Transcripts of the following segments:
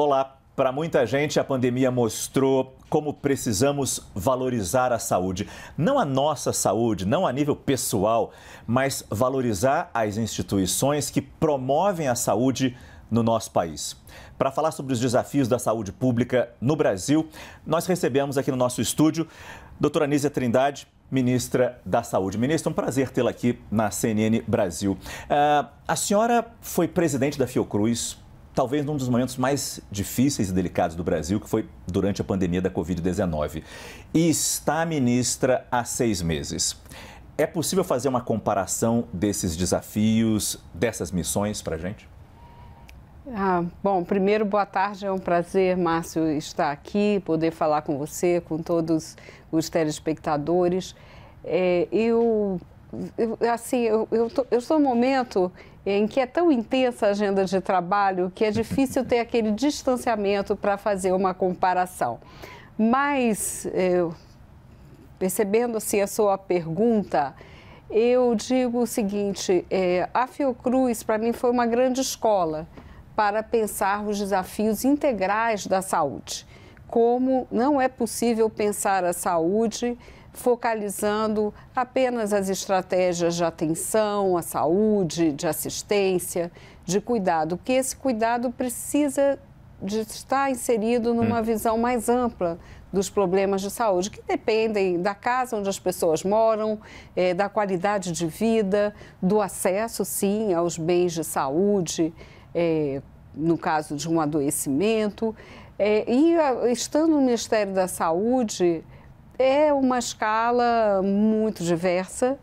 Olá, para muita gente a pandemia mostrou como precisamos valorizar a saúde. Não a nossa saúde, não a nível pessoal, mas valorizar as instituições que promovem a saúde no nosso país. Para falar sobre os desafios da saúde pública no Brasil, nós recebemos aqui no nosso estúdio doutora Anísia Trindade, ministra da Saúde. Ministra, um prazer tê-la aqui na CNN Brasil. Uh, a senhora foi presidente da Fiocruz talvez num dos momentos mais difíceis e delicados do Brasil, que foi durante a pandemia da Covid-19. E está ministra há seis meses. É possível fazer uma comparação desses desafios, dessas missões para a gente? Ah, bom, primeiro, boa tarde. É um prazer, Márcio, estar aqui, poder falar com você, com todos os telespectadores. É, eu assim, eu, eu, eu estou num momento em que é tão intensa a agenda de trabalho que é difícil ter aquele distanciamento para fazer uma comparação. Mas, eu, percebendo assim a sua pergunta, eu digo o seguinte: é, a Fiocruz, para mim, foi uma grande escola para pensar os desafios integrais da saúde. Como não é possível pensar a saúde focalizando apenas as estratégias de atenção, à saúde, de assistência, de cuidado, porque esse cuidado precisa de estar inserido numa hum. visão mais ampla dos problemas de saúde, que dependem da casa onde as pessoas moram, eh, da qualidade de vida, do acesso, sim, aos bens de saúde, eh, no caso de um adoecimento. Eh, e a, ah, estando no Ministério da Saúde, é uma escala muito diversa.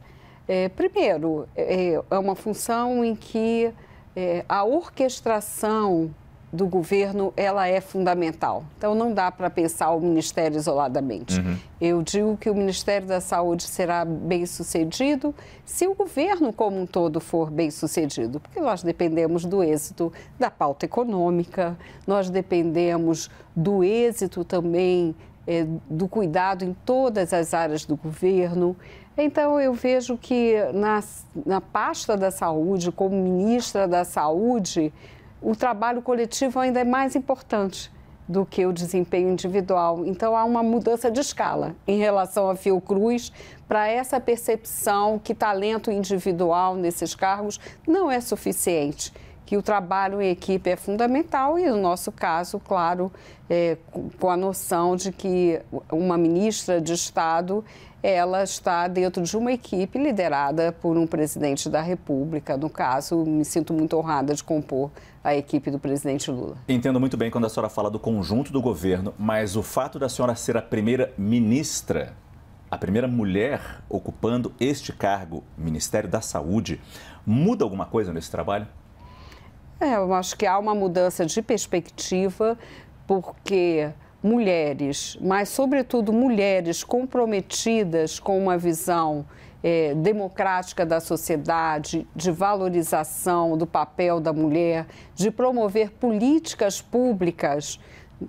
É, primeiro, é, é, uma função em que é, a orquestração do governo ela é fundamental. Então não dá para pensar o ministério isoladamente. Uhum. Eu digo que o Ministério da Saúde será bem sucedido se o governo como um todo for bem sucedido, porque nós dependemos do êxito da pauta econômica, nós dependemos do êxito também é, do cuidado em todas as áreas do governo. Então, eu vejo que na, na pasta da saúde, como ministra da saúde, o trabalho coletivo ainda é mais importante do que o desempenho individual. Então há uma mudança de escala em relação à Fiocruz para essa percepção que talento individual nesses cargos não é suficiente que o trabalho em equipe é fundamental e no nosso caso, claro, é, com a noção de que uma ministra de Estado ela está dentro de uma equipe liderada por um presidente da República. No caso, me sinto muito honrada de compor a equipe do presidente Lula. Entendo muito bem quando a senhora fala do conjunto do governo, mas o fato da senhora ser a primeira ministra, a primeira mulher ocupando este cargo, Ministério da Saúde, muda alguma coisa nesse trabalho? É, eu acho que há uma mudança de perspectiva, porque mulheres, mas sobretudo mulheres comprometidas com uma visão é, democrática da sociedade, de valorização do papel da mulher, de promover políticas públicas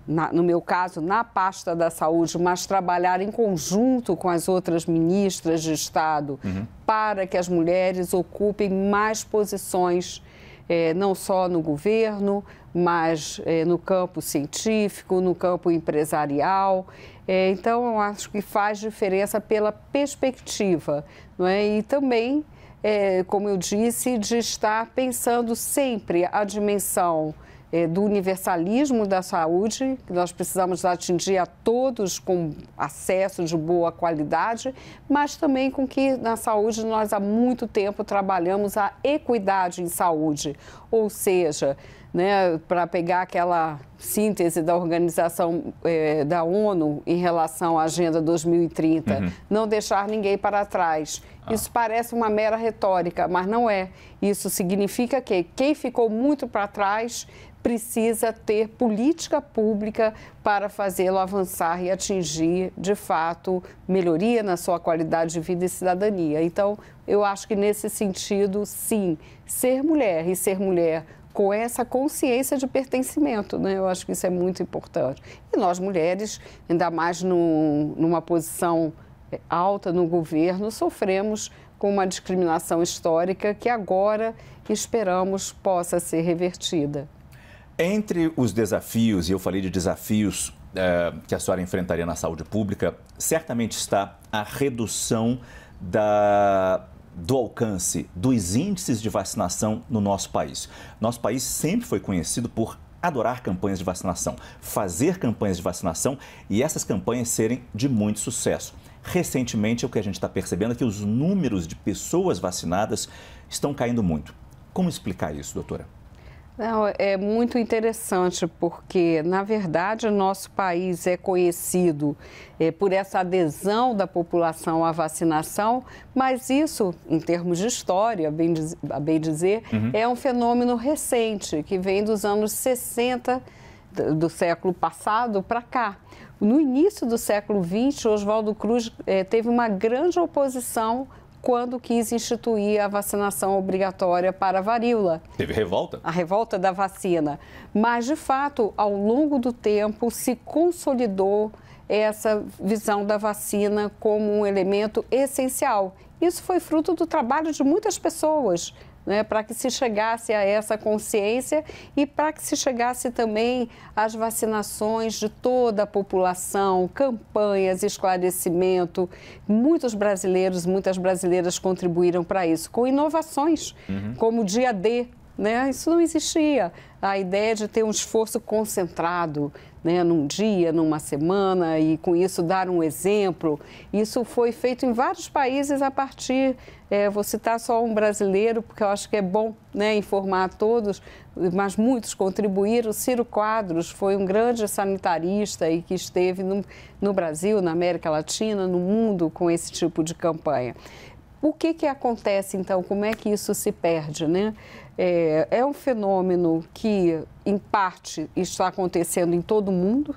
na, no meu caso, na pasta da saúde, mas trabalhar em conjunto com as outras ministras de Estado uhum. para que as mulheres ocupem mais posições é, não só no governo, mas é, no campo científico, no campo empresarial. É, então, eu acho que faz diferença pela perspectiva não é? e também, é, como eu disse, de estar pensando sempre a dimensão eh, do universalismo da saúde, que nós precisamos atingir a todos com acesso de boa qualidade, mas também com que na saúde nós há muito tempo trabalhamos a equidade em saúde, ou seja, né, para pegar aquela síntese da organização é, da ONU em relação à Agenda 2030, uhum. não deixar ninguém para trás. Ah. Isso parece uma mera retórica, mas não é. Isso significa que quem ficou muito para trás precisa ter política pública para fazê-lo avançar e atingir, de fato, melhoria na sua qualidade de vida e cidadania. Então, eu acho que nesse sentido, sim, ser mulher e ser mulher com essa consciência de pertencimento, né? Eu acho que isso é muito importante. E nós mulheres, ainda mais no, numa posição eh, alta no governo, sofremos com uma discriminação histórica que agora esperamos possa ser revertida. Entre os desafios, e eu falei de desafios é, que a senhora enfrentaria na saúde pública, certamente está a redução da do alcance dos índices de vacinação no nosso país. Nosso país sempre foi conhecido por adorar campanhas de vacinação, fazer campanhas de vacinação e essas campanhas serem de muito sucesso. Recentemente, o que a gente está percebendo é que os números de pessoas vacinadas estão caindo muito. Como explicar isso, doutora? Não, é muito interessante porque, na verdade, o nosso país é conhecido é, por essa adesão da população à vacinação, mas isso, em termos de história, bem, a bem dizer, uhum. é um fenômeno recente, que vem dos anos 60 do século passado para cá. No início do século XX, Oswaldo Cruz é, teve uma grande oposição quando quis instituir a vacinação obrigatória para a varíola. Teve revolta? A revolta da vacina. Mas, de fato, ao longo do tempo se consolidou essa visão da vacina como um elemento essencial. Isso foi fruto do trabalho de muitas pessoas, né, para que se chegasse a essa consciência e para que se chegasse também às vacinações de toda a população, campanhas, esclarecimento. Muitos brasileiros, muitas brasileiras contribuíram para isso, com inovações, uhum. como o dia D. Né? Isso não existia. A ideia de ter um esforço concentrado, né, num dia, numa semana, e com isso dar um exemplo. Isso foi feito em vários países a partir, é, vou citar só um brasileiro, porque eu acho que é bom né, informar a todos, mas muitos contribuíram. Ciro Quadros foi um grande sanitarista e que esteve no, no Brasil, na América Latina, no mundo com esse tipo de campanha. O que, que acontece então? Como é que isso se perde? Né? É, é um fenômeno que, em parte, está acontecendo em todo o mundo.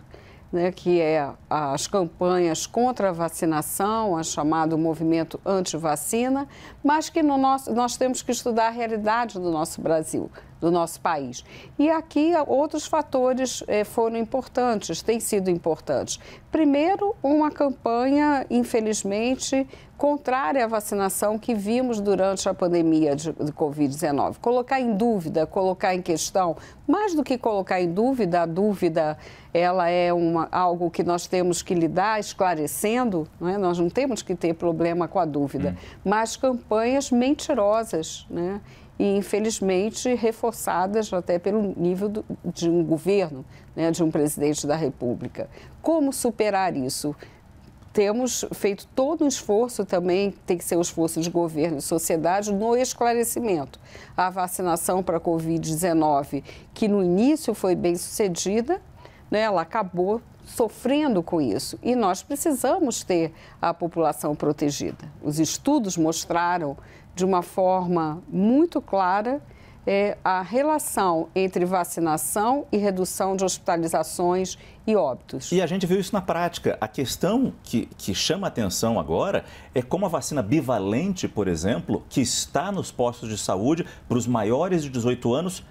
Né, que é as campanhas contra a vacinação, a chamado movimento anti-vacina, mas que no nosso, nós temos que estudar a realidade do nosso Brasil do nosso país. E aqui outros fatores eh, foram importantes, têm sido importantes. Primeiro, uma campanha, infelizmente, contrária à vacinação que vimos durante a pandemia de, de Covid-19. Colocar em dúvida, colocar em questão, mais do que colocar em dúvida, a dúvida ela é uma, algo que nós temos que lidar esclarecendo, não é? nós não temos que ter problema com a dúvida, hum. mas campanhas mentirosas, né? e infelizmente reforçadas até pelo nível do, de um governo, né, de um presidente da República. Como superar isso? Temos feito todo um esforço também, tem que ser um esforço de governo e sociedade, no esclarecimento. A vacinação para a Covid-19, que no início foi bem sucedida, né, ela acabou sofrendo com isso. E nós precisamos ter a população protegida. Os estudos mostraram de uma forma muito clara é, a relação entre vacinação e redução de hospitalizações e óbitos. E a gente viu isso na prática. A questão que, que chama atenção agora é como a vacina bivalente, por exemplo, que está nos postos de saúde para os maiores de 18 anos,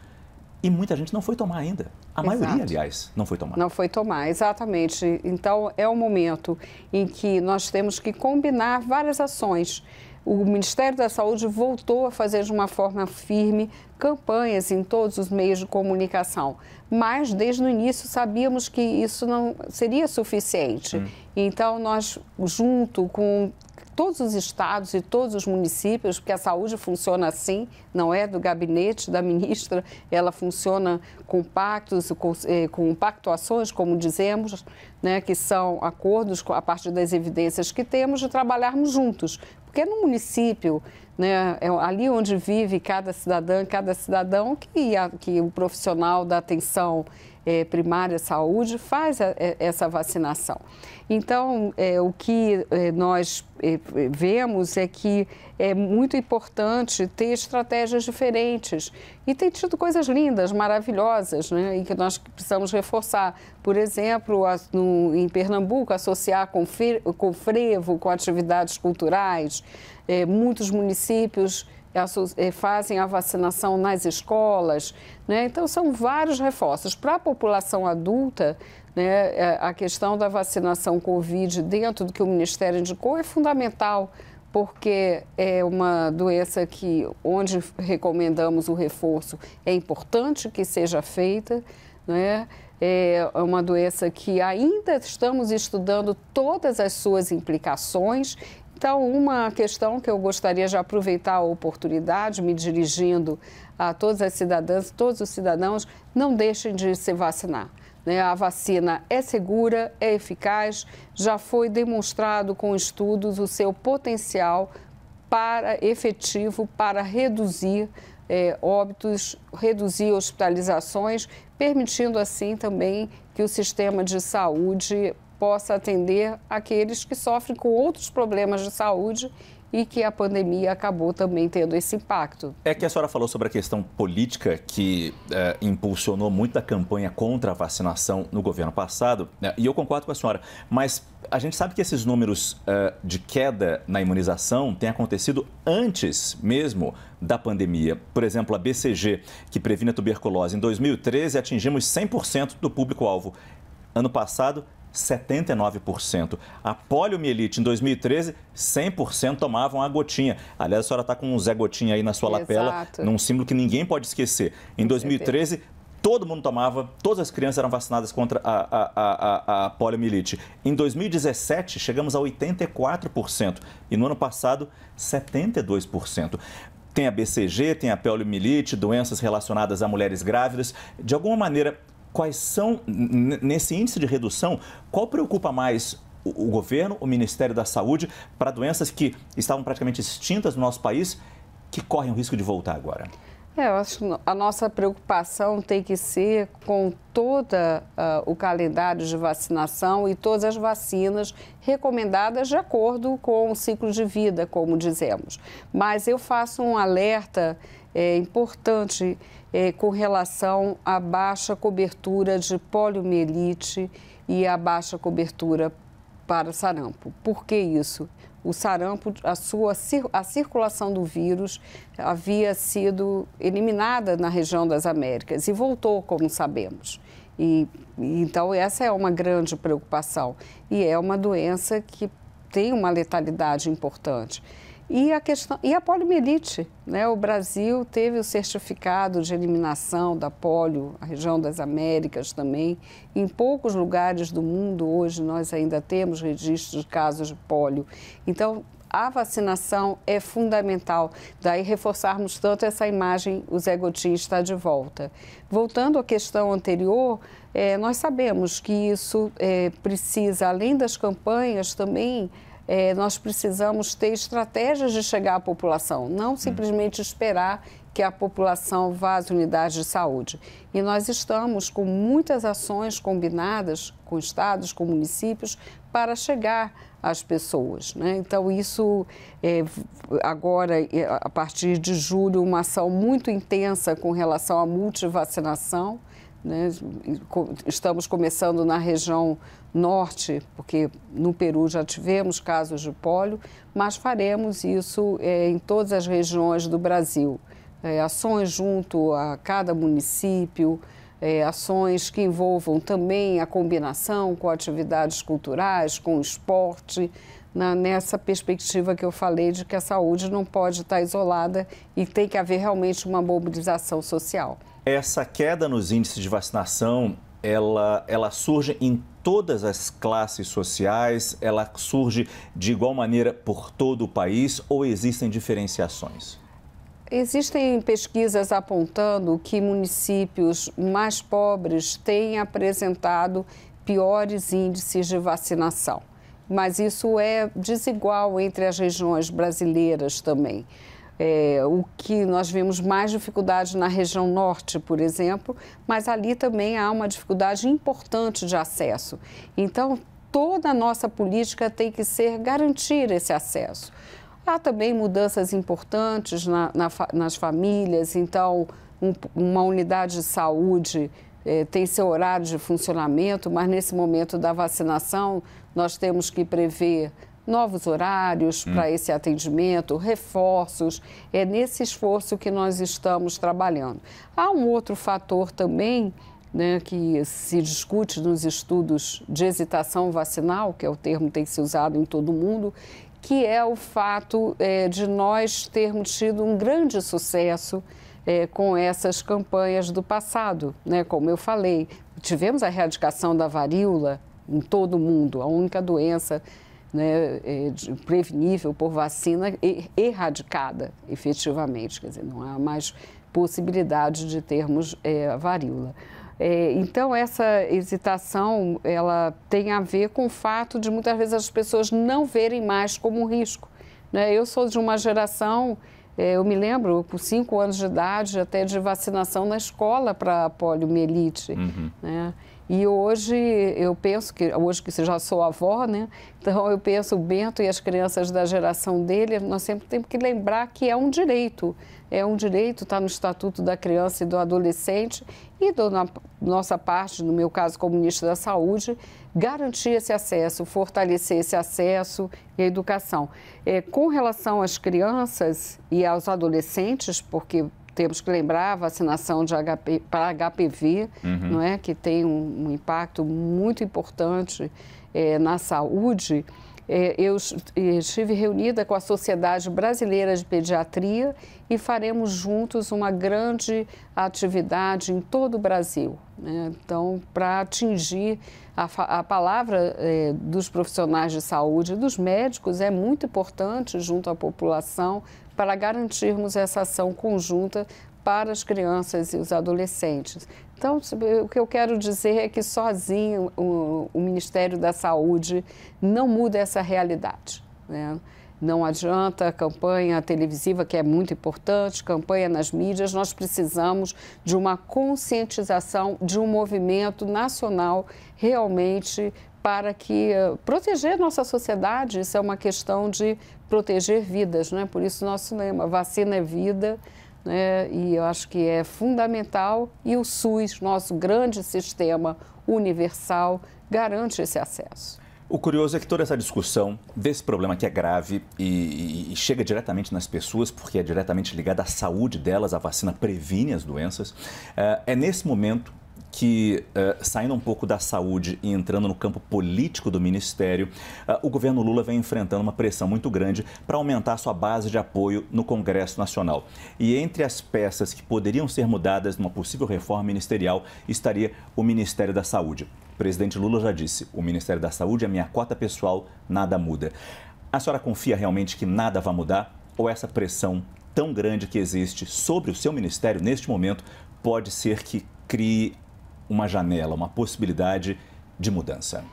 e muita gente não foi tomar ainda. A Exato. maioria, aliás, não foi tomar. Não foi tomar, exatamente. Então, é o um momento em que nós temos que combinar várias ações. O Ministério da Saúde voltou a fazer de uma forma firme campanhas em todos os meios de comunicação, mas desde o início sabíamos que isso não seria suficiente. Hum. Então, nós, junto com todos os estados e todos os municípios, porque a saúde funciona assim, não é do gabinete da ministra, ela funciona com pactos, com, eh, com pactuações, como dizemos, né, que são acordos a partir das evidências que temos de trabalharmos juntos. Porque no município, né, é ali onde vive cada cidadã, cada cidadão, que, a, que o profissional da atenção eh, primária saúde faz a, a, eh, essa vacinação. Então, é o que nós eh, eh, vemos é que é muito importante ter estratégias diferentes. E tem tido coisas lindas, maravilhosas, né? e que nós precisamos reforçar. Por exemplo, a, no, em Pernambuco, associar com, fe, com frevo, com atividades culturais. É, muitos municípios eh, fazem a vacinação nas escolas. Né? Então, são vários reforços. Para a população adulta, né? É, a questão da vacinação Covid dentro do que o Ministério indicou é fundamental, porque é uma doença que, onde recomendamos o reforço, é importante que seja feita, né? É, é uma doença que ainda estamos estudando todas as suas implicações. Então, uma questão que eu gostaria de aproveitar a oportunidade, me dirigindo a todas as cidadãs, todos os cidadãos, não deixem de se vacinar. Né? A vacina é segura, é eficaz, já foi demonstrado com estudos o seu potencial para efetivo para reduzir é, óbitos, reduzir hospitalizações, permitindo assim também que o sistema de saúde possa atender aqueles que sofrem com outros problemas de saúde e que a pandemia acabou também tendo esse impacto. É que a senhora falou sobre a questão política que é, impulsionou muito a campanha contra a vacinação no governo passado, né? e eu concordo com a senhora, mas a gente sabe que esses números é, de queda na imunização têm acontecido antes mesmo da pandemia. Por exemplo, a BCG, que previne a tuberculose, em 2013 atingimos 100% do público-alvo. Ano passado, 79%. A poliomielite em 2013, 100% tomavam a gotinha. Aliás, a senhora está com um Zé Gotinha aí na sua Exato. lapela, num símbolo que ninguém pode esquecer. Em 2013, todo mundo tomava, todas as crianças eram vacinadas contra a, a, a, a, poliomielite. Em 2017, chegamos a 84% e no ano passado, 72%. Tem a BCG, tem a poliomielite, doenças relacionadas a mulheres grávidas. De alguma maneira, quais são, nesse índice de redução, qual preocupa mais o, o governo, o Ministério da Saúde, para doenças que estavam praticamente extintas no nosso país, que correm o risco de voltar agora? É, eu acho que a nossa preocupação tem que ser com todo uh, ah, o calendário de vacinação e todas as vacinas recomendadas de acordo com o ciclo de vida, como dizemos. Mas eu faço um alerta é, importante é, com relação à baixa cobertura de poliomielite e à baixa cobertura para sarampo. Por que isso? o sarampo, a sua a circulação do vírus havia sido eliminada na região das Américas e voltou, como sabemos. E, então essa é uma grande preocupação e é uma doença que tem uma letalidade importante. E a, questão, e a poliomielite, né? O Brasil teve o certificado de eliminação da polio, a região das Américas também. Em poucos lugares do mundo hoje nós ainda temos registros de casos de polio. Então, a vacinação é fundamental. Daí reforçarmos tanto essa imagem, o Zé Gotinho está de volta. Voltando à questão anterior, é, nós sabemos que isso é, precisa, além das campanhas, também é, nós precisamos ter estratégias de chegar à população, não hum. simplesmente esperar que a população vá às unidades de saúde. E nós estamos com muitas ações combinadas com estados, com municípios, para chegar às pessoas. Né? Então, isso é, agora, é, a partir de julho, uma ação muito intensa com relação à multivacinação. Né? Estamos começando na região norte, porque no Peru já tivemos casos de pólio, mas faremos isso é, em todas as regiões do Brasil. É, ações junto a cada município, é, ações que envolvam também a combinação com atividades culturais, com esporte na, nessa perspectiva que eu falei de que a saúde não pode estar isolada e tem que haver realmente uma mobilização social. Essa queda nos índices de vacinação, ela, ela surge em todas as classes sociais? Ela surge de igual maneira por todo o país ou existem diferenciações? Existem pesquisas apontando que municípios mais pobres têm apresentado piores índices de vacinação mas isso é desigual entre as regiões brasileiras também. É, o que nós vemos mais dificuldade na região norte, por exemplo, mas ali também há uma dificuldade importante de acesso. Então, toda a nossa política tem que ser garantir esse acesso. Há também mudanças importantes na, na, nas famílias, então, um, uma unidade de saúde. É, tem seu horário de funcionamento, mas nesse momento da vacinação nós temos que prever novos horários hum. para esse atendimento, reforços. É nesse esforço que nós estamos trabalhando. Há um outro fator também. Né, que se discute nos estudos de hesitação vacinal, que é o termo que tem que ser usado em todo o mundo, que é o fato é, de nós termos tido um grande sucesso é, com essas campanhas do passado. Né? Como eu falei, tivemos a erradicação da varíola em todo o mundo. A única doença né, é, de, prevenível por vacina e, erradicada, efetivamente. Quer dizer, não há mais possibilidade de termos é, varíola. É, então, essa hesitação, ela tem a ver com o fato de muitas vezes as pessoas não verem mais como um risco. Né? Eu sou de uma geração, é, eu me lembro, por cinco anos de idade, até de vacinação na escola para poliomielite. Uhum. Né? E hoje eu penso que hoje que você já sou avó, né? Então eu penso o Bento e as crianças da geração dele, nós sempre temos que lembrar que é um direito, é um direito, está no estatuto da criança e do adolescente e do, na nossa parte, no meu caso como ministro da Saúde, garantir esse acesso, fortalecer esse acesso e a educação. É, com relação às crianças e aos adolescentes, porque temos que lembrar a vacinação de HP, para HPV, uhum. não é? que tem um, um impacto muito importante é, na saúde. É, eu estive reunida com a Sociedade Brasileira de Pediatria e faremos juntos uma grande atividade em todo o Brasil. Né? Então, para atingir a, a palavra é, dos profissionais de saúde, dos médicos, é muito importante junto à população para garantirmos essa ação conjunta para as crianças e os adolescentes. Então, o que eu quero dizer é que sozinho o, o Ministério da Saúde não muda essa realidade. Né? Não adianta campanha televisiva, que é muito importante, campanha nas mídias, nós precisamos de uma conscientização de um movimento nacional realmente para que eh, proteger nossa sociedade, isso é uma questão de proteger vidas, né? por isso nosso lema, vacina é vida, né? e eu acho que é fundamental, e o SUS, nosso grande sistema universal, garante esse acesso. O curioso é que toda essa discussão desse problema que é grave e, e, e, chega diretamente nas pessoas, porque é diretamente ligada à saúde delas, a vacina previne as doenças, eh, é nesse momento que, eh, saindo um pouco da saúde e entrando no campo político do ministério, eh, o governo Lula vem enfrentando uma pressão muito grande para aumentar sua base de apoio no Congresso Nacional. E entre as peças que poderiam ser mudadas numa possível reforma ministerial estaria o Ministério da Saúde. O presidente Lula já disse: o Ministério da Saúde é minha cota pessoal, nada muda. A senhora confia realmente que nada vai mudar? Ou essa pressão tão grande que existe sobre o seu ministério neste momento pode ser que crie uma janela, uma possibilidade de mudança?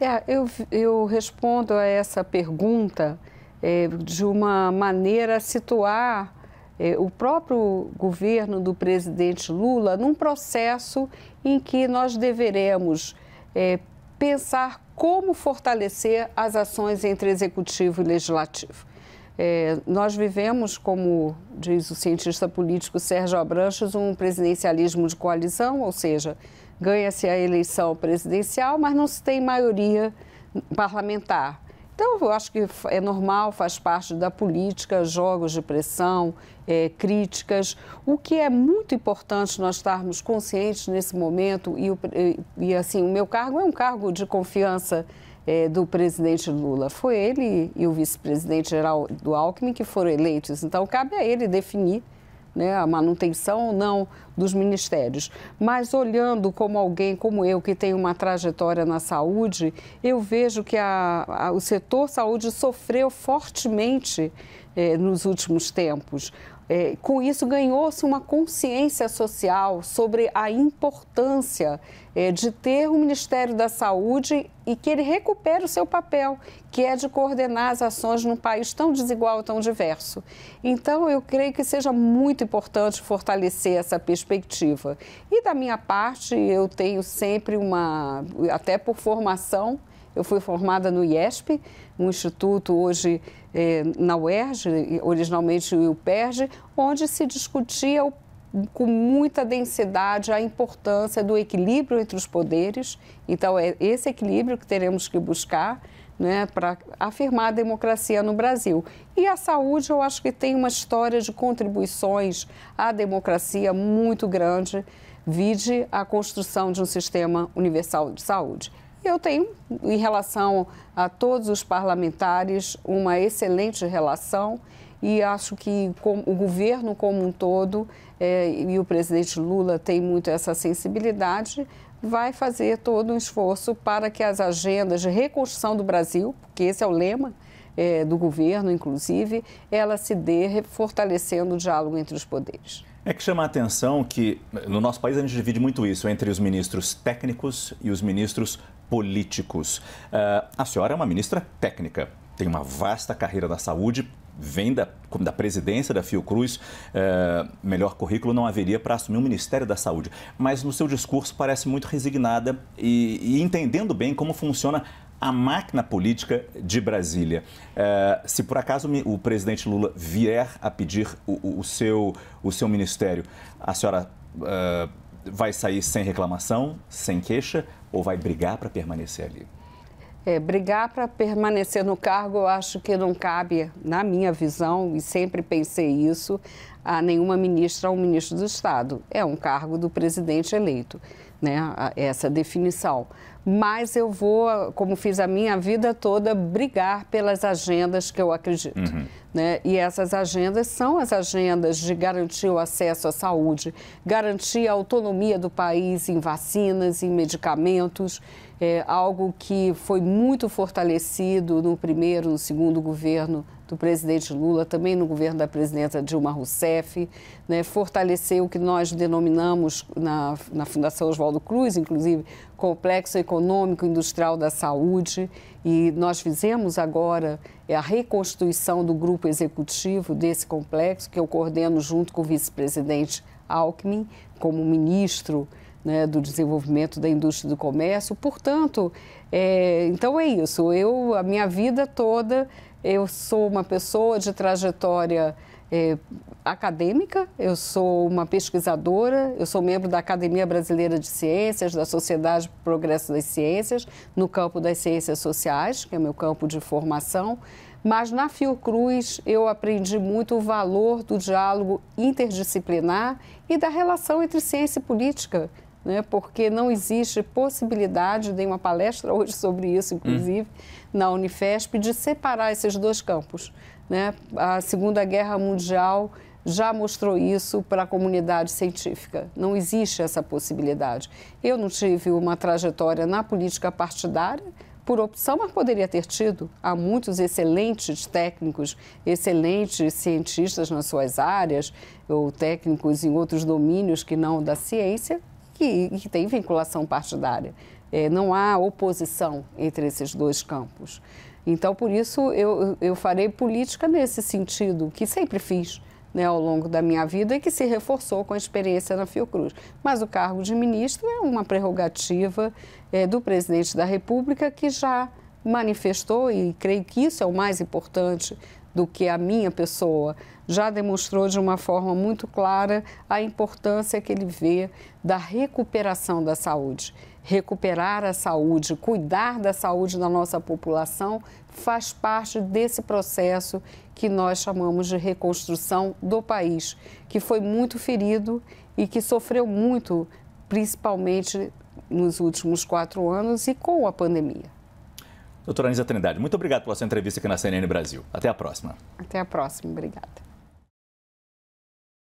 É, eu, eu respondo a essa pergunta é, de uma maneira a situar é, o próprio governo do presidente Lula num processo em que nós deveremos é, pensar como fortalecer as ações entre executivo e legislativo. É, nós vivemos, como diz o cientista político Sérgio Abranches, um presidencialismo de coalizão, ou seja, ganha-se a eleição presidencial, mas não se tem maioria parlamentar. Então, eu acho que é normal, faz parte da política, jogos de pressão, é, críticas. O que é muito importante nós estarmos conscientes nesse momento, e, e assim, o meu cargo é um cargo de confiança é, do presidente Lula. Foi ele e o vice-presidente geral do Alckmin que foram eleitos. Então, cabe a ele definir né, a manutenção ou não dos ministérios. Mas olhando como alguém como eu, que tem uma trajetória na saúde, eu vejo que a, a, o setor saúde sofreu fortemente é, nos últimos tempos. É, com isso, ganhou-se uma consciência social sobre a importância é, de ter o Ministério da Saúde e que ele recupere o seu papel, que é de coordenar as ações num país tão desigual, tão diverso. Então, eu creio que seja muito importante fortalecer essa perspectiva. E da minha parte, eu tenho sempre uma, até por formação, eu fui formada no IESP, um instituto hoje eh, na UERJ, originalmente o IUPERJ, onde se discutia o com muita densidade a importância do equilíbrio entre os poderes. Então, é esse equilíbrio que teremos que buscar né, para afirmar a democracia no Brasil. E a saúde, eu acho que tem uma história de contribuições à democracia muito grande, vide a construção de um sistema universal de saúde. Eu tenho, em relação a todos os parlamentares, uma excelente relação e acho que o governo como um todo é, e o presidente Lula tem muito essa sensibilidade, vai fazer todo um esforço para que as agendas de reconstrução do Brasil, porque esse é o lema é, do governo, inclusive, ela se dê fortalecendo o diálogo entre os poderes. É que chama a atenção que no nosso país a gente divide muito isso entre os ministros técnicos e os ministros políticos. Uh, a senhora é uma ministra técnica, tem uma vasta carreira da saúde, vem da, da presidência da Fiocruz, uh, melhor currículo não haveria para assumir o Ministério da Saúde. Mas no seu discurso parece muito resignada e, e entendendo bem como funciona a máquina política de Brasília. Uh, se por acaso o presidente Lula vier a pedir o, o, seu, o seu ministério, a senhora. Uh, vai sair sem reclamação, sem queixa, ou vai brigar para permanecer ali? É, brigar para permanecer no cargo, eu acho que não cabe, na minha visão, e sempre pensei isso, a nenhuma ministra ou ministro do Estado. É um cargo do presidente eleito, né? essa definição. Mas eu vou, como fiz a minha vida toda, brigar pelas agendas que eu acredito. Uhum. Né? E essas agendas são as agendas de garantir o acesso à saúde, garantir a autonomia do país em vacinas, em medicamentos é algo que foi muito fortalecido no primeiro, no segundo governo do presidente Lula, também no governo da presidenta Dilma Rousseff, né, fortaleceu o que nós denominamos na, na Fundação Oswaldo Cruz, inclusive, Complexo Econômico Industrial da Saúde, e nós fizemos agora é, a reconstituição do grupo executivo desse complexo, que eu coordeno junto com o vice-presidente Alckmin, como ministro né, do desenvolvimento da indústria do comércio. Portanto, é, então é isso. Eu, a minha vida toda, eu sou uma pessoa de trajetória é, acadêmica, eu sou uma pesquisadora, eu sou membro da Academia Brasileira de Ciências, da Sociedade para o Progresso das Ciências, no campo das ciências sociais, que é meu campo de formação. Mas na Fiocruz eu aprendi muito o valor do diálogo interdisciplinar e da relação entre ciência e política né? porque não existe possibilidade, dei uma palestra hoje sobre isso, inclusive, hum. na Unifesp, de separar esses dois campos. Né? A Segunda Guerra Mundial já mostrou isso para a comunidade científica. Não existe essa possibilidade. Eu não tive uma trajetória na política partidária, por opção, mas poderia ter tido. Há muitos excelentes técnicos, excelentes cientistas nas suas áreas, ou técnicos em outros domínios que não da ciência, que, que tem vinculação partidária. É, não há oposição entre esses dois campos. Então, por isso, eu, eu farei política nesse sentido, que sempre fiz. Né, ao longo da minha vida e que se reforçou com a experiência na Fiocruz. Mas o cargo de ministro é uma prerrogativa é, do presidente da República que já manifestou, e creio que isso é o mais importante do que a minha pessoa, já demonstrou de uma forma muito clara a importância que ele vê da recuperação da saúde. Recuperar a saúde, cuidar da saúde da nossa população faz parte desse processo que nós chamamos de reconstrução do país, que foi muito ferido e que sofreu muito, principalmente nos últimos quatro anos e com a pandemia. Doutora Anisa Trindade, muito obrigado pela sua entrevista aqui na CNN Brasil. Até a próxima. Até a próxima. Obrigada.